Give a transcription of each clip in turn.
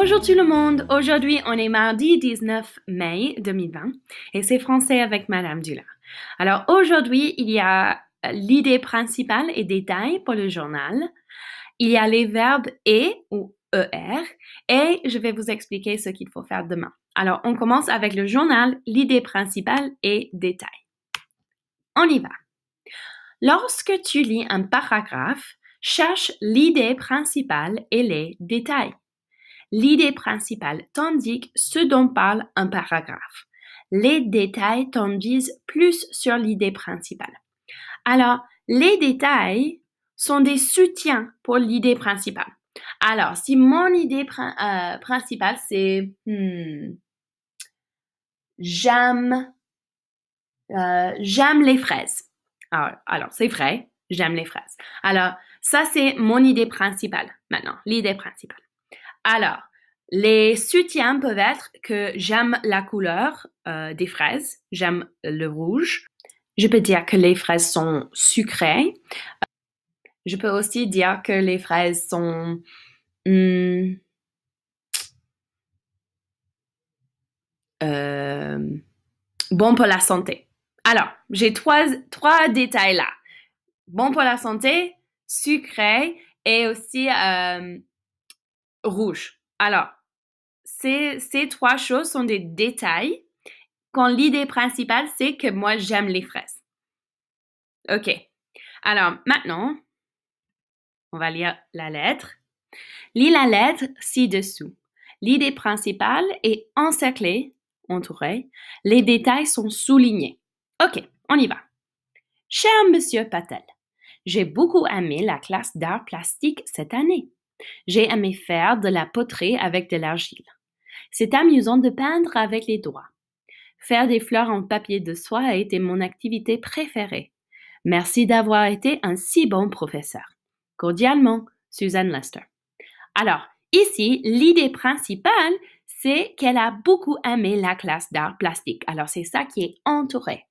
Bonjour tout le monde, aujourd'hui on est mardi 19 mai 2020 et c'est français avec Madame Dula. Alors aujourd'hui il y a l'idée principale et détail pour le journal, il y a les verbes et ou ER et je vais vous expliquer ce qu'il faut faire demain. Alors on commence avec le journal, l'idée principale et détail. On y va. Lorsque tu lis un paragraphe, cherche l'idée principale et les détails l'idée principale, tandis que ce dont parle un paragraphe. Les détails t'en disent plus sur l'idée principale. Alors, les détails sont des soutiens pour l'idée principale. Alors, si mon idée euh, principale, c'est hmm, j'aime euh, j'aime les fraises. alors c'est vrai, j'aime les fraises. Alors, ça, c'est mon idée principale maintenant, l'idée principale. Alors, les soutiens peuvent être que j'aime la couleur euh, des fraises, j'aime le rouge. Je peux dire que les fraises sont sucrées. Je peux aussi dire que les fraises sont... Hmm, euh, bon pour la santé. Alors, j'ai trois, trois détails là. Bon pour la santé, sucré et aussi euh, rouge. Alors, ces, trois choses sont des détails quand l'idée principale, c'est que moi, j'aime les fraises. OK. Alors, maintenant, on va lire la lettre. Lis la lettre ci-dessous. L'idée principale est encerclée, entourée. Les détails sont soulignés. OK, on y va. Cher Monsieur Patel, j'ai beaucoup aimé la classe d'art plastique cette année. J'ai aimé faire de la poterie avec de l'argile. C'est amusant de peindre avec les doigts. Faire des fleurs en papier de soie a été mon activité préférée. Merci d'avoir été un si bon professeur. Cordialement, Suzanne Lester. Alors, ici, l'idée principale, c'est qu'elle a beaucoup aimé la classe d'art plastique. Alors, c'est ça qui est entouré.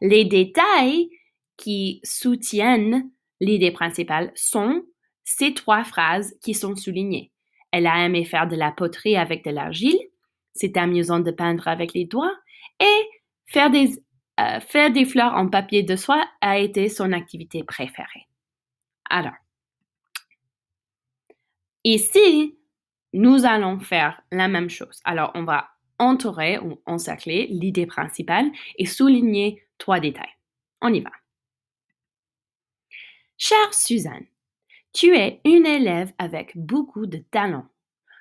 Les détails qui soutiennent l'idée principale sont ces trois phrases qui sont soulignées. Elle a aimé faire de la poterie avec de l'argile, c'est amusant de peindre avec les doigts, et faire des, euh, faire des fleurs en papier de soie a été son activité préférée. Alors, ici, nous allons faire la même chose. Alors, on va entourer ou encercler l'idée principale et souligner trois détails. On y va. Chère Suzanne, tu es une élève avec beaucoup de talent.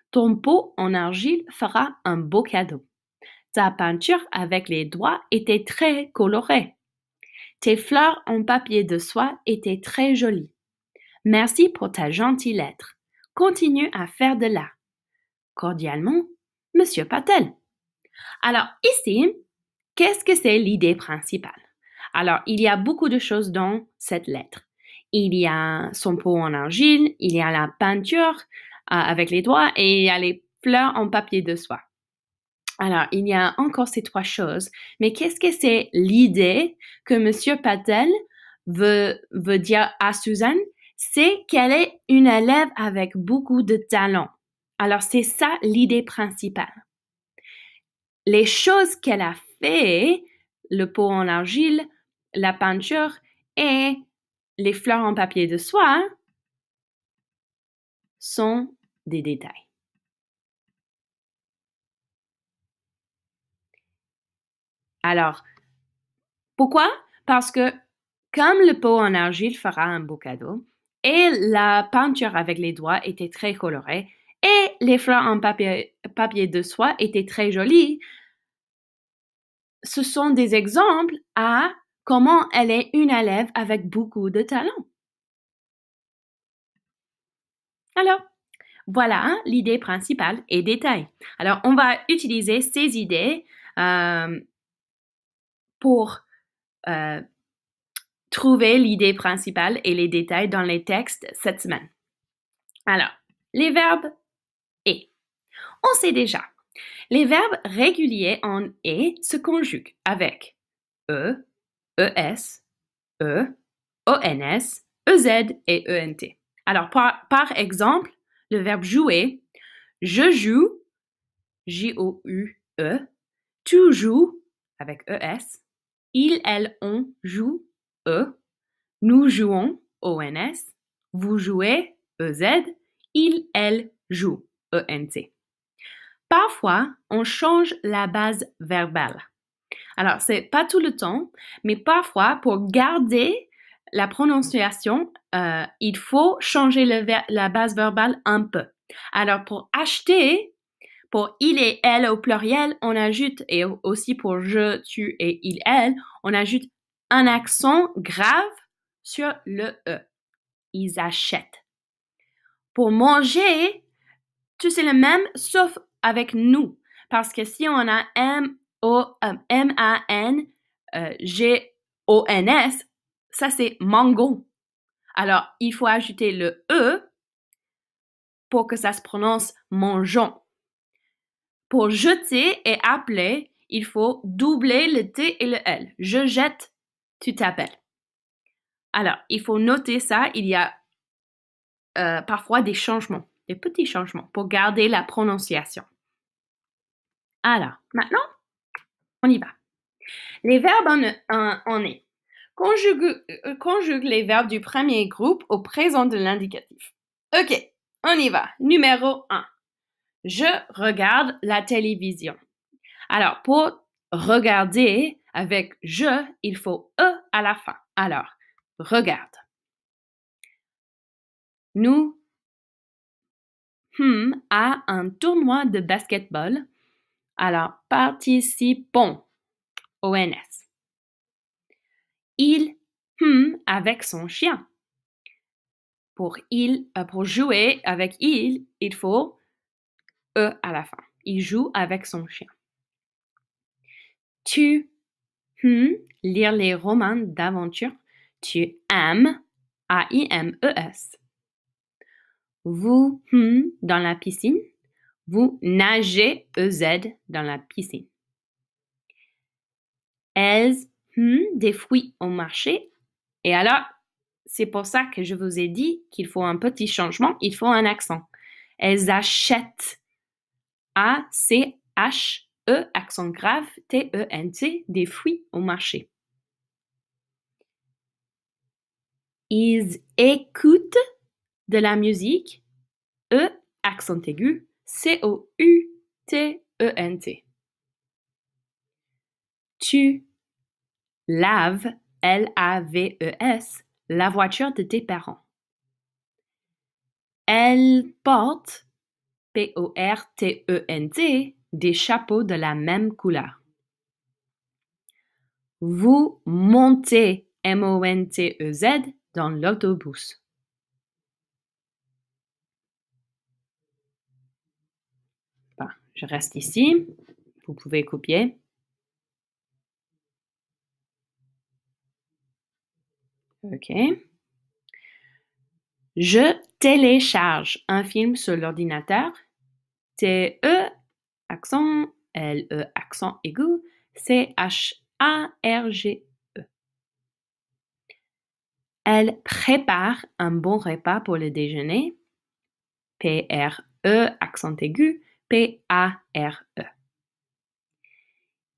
Ton pot en argile fera un beau cadeau. Ta peinture avec les doigts était très colorée. Tes fleurs en papier de soie étaient très jolies. Merci pour ta gentille lettre. Continue à faire de là. Cordialement, Monsieur Patel. Alors ici, qu'est-ce que c'est l'idée principale Alors, il y a beaucoup de choses dans cette lettre il y a son pot en argile, il y a la peinture euh, avec les doigts et il y a les fleurs en papier de soie. Alors, il y a encore ces trois choses, mais qu'est-ce que c'est l'idée que Monsieur Patel veut, veut dire à Suzanne C'est qu'elle est une élève avec beaucoup de talent. Alors, c'est ça l'idée principale. Les choses qu'elle a fait, le pot en argile, la peinture et les fleurs en papier de soie hein, sont des détails. Alors, pourquoi? Parce que comme le pot en argile fera un beau cadeau, et la peinture avec les doigts était très colorée, et les fleurs en papier, de soie étaient très jolies, ce sont des exemples à comment elle est une élève avec beaucoup de talent. Alors, voilà hein, l'idée principale et détail. Alors, on va utiliser ces idées euh, pour euh, trouver l'idée principale et les détails dans les textes cette semaine. Alors, les verbes et. On sait déjà, les verbes réguliers en et se conjuguent avec e, E s E, ONS, e z et ENT. Alors, par, exemple, le verbe jouer, je joue, J-O-U-E, tu joues, avec ES, Il, elle, on joue, E, nous jouons, ONS, vous jouez, E-Z. il, elle joue, ENT. Parfois, on change la base verbale. Alors, c'est pas tout le temps, mais parfois, pour garder la prononciation, euh, il faut changer la base verbale un peu. Alors, pour acheter, pour il et elle au pluriel, on ajoute, et aussi pour je, tu et il, elle, on ajoute un accent grave sur le E. Ils achètent. Pour manger, tout sais le même, sauf avec nous. Parce que si on a M euh, o, M-A-N-G-O-N-S, ça c'est Mangon. Alors, il faut ajouter le E pour que ça se prononce mangeon. Pour jeter et appeler, il faut doubler le T et le L. Je jette, tu t'appelles. Alors, il faut noter ça, il y a euh, parfois des changements, des petits changements pour garder la prononciation. Alors, maintenant, on y va. Les verbes en, en, est. Euh, euh, conjugue, les verbes du premier groupe au présent de l'indicatif. Ok, on y va. Numéro 1. Je regarde la télévision. Alors, pour regarder avec je, il faut e à la fin. Alors, regarde. Nous hmm, à un tournoi de basketball alors, participons. ONS. Il hum avec son chien. Pour il, euh, pour jouer avec il, il faut e à la fin. Il joue avec son chien. Tu hum lire les romans d'aventure. Tu aimes A I M E S. Vous hum dans la piscine. Vous nagez EZ dans la piscine. Elles, hmm, des fruits au marché. Et alors, c'est pour ça que je vous ai dit qu'il faut un petit changement, il faut un accent. Elles achètent. A, C, H, E, accent grave, T, E, N, T, des fruits au marché. Ils écoutent de la musique. E, accent aigu. C-O-U-T-E-N-T. E tu laves, L-A-V-E-S, la voiture de tes parents. Elle porte, P-O-R-T-E-N-T, e des chapeaux de la même couleur. Vous montez, M-O-N-T-E-Z, dans l'autobus. Je reste ici. Vous pouvez copier. OK. Je télécharge un film sur l'ordinateur. T-E, accent, L-E, accent aigu, C-H-A-R-G-E. Elle prépare un bon repas pour le déjeuner. P-R-E, accent aigu, P-A-R-E.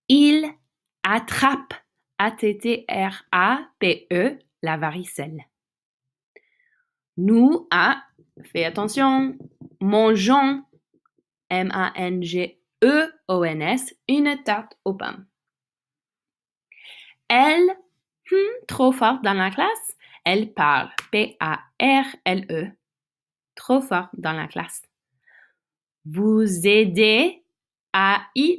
Il attrape, A-T-T-R-A-P-E, la varicelle. Nous, a fait attention, mangeons, M-A-N-G-E-O-N-S, une tarte aux pommes. Elle, hmm, trop forte dans la classe, elle parle, P-A-R-L-E, trop fort dans la classe vous aider à e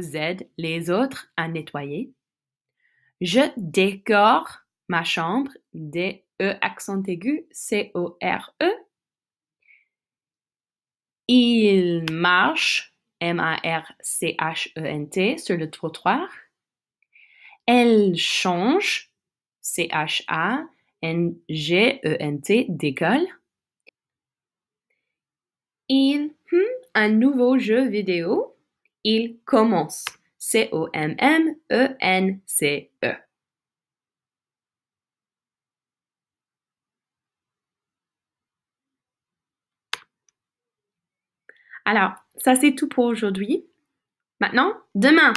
Z, les autres à nettoyer. Je décore ma chambre, D-E accent aigu, C-O-R-E. Il marche, M-A-R-C-H-E-N-T, sur le trottoir. Elle change, C-H-A-N-G-E-N-T, d'école. Il hum un nouveau jeu vidéo, il commence. C-O-M-M-E-N-C-E. E. Alors, ça c'est tout pour aujourd'hui. Maintenant, demain,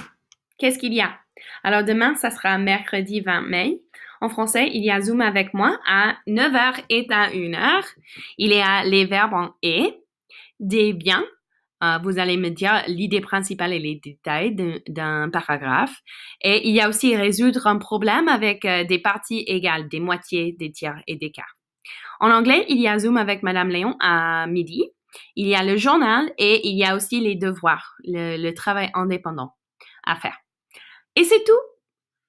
qu'est-ce qu'il y a? Alors demain, ça sera mercredi 20 mai. En français, il y a Zoom avec moi à 9h et à 1h. Il y a les verbes en et, des biens euh, vous allez me dire l'idée principale et les détails d'un paragraphe. Et il y a aussi résoudre un problème avec euh, des parties égales, des moitiés, des tiers et des quarts. En anglais, il y a Zoom avec Madame Léon à midi. Il y a le journal et il y a aussi les devoirs, le, le travail indépendant à faire. Et c'est tout.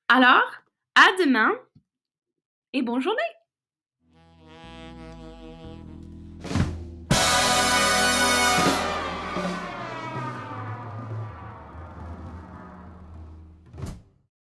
Alors, à demain et bonne journée.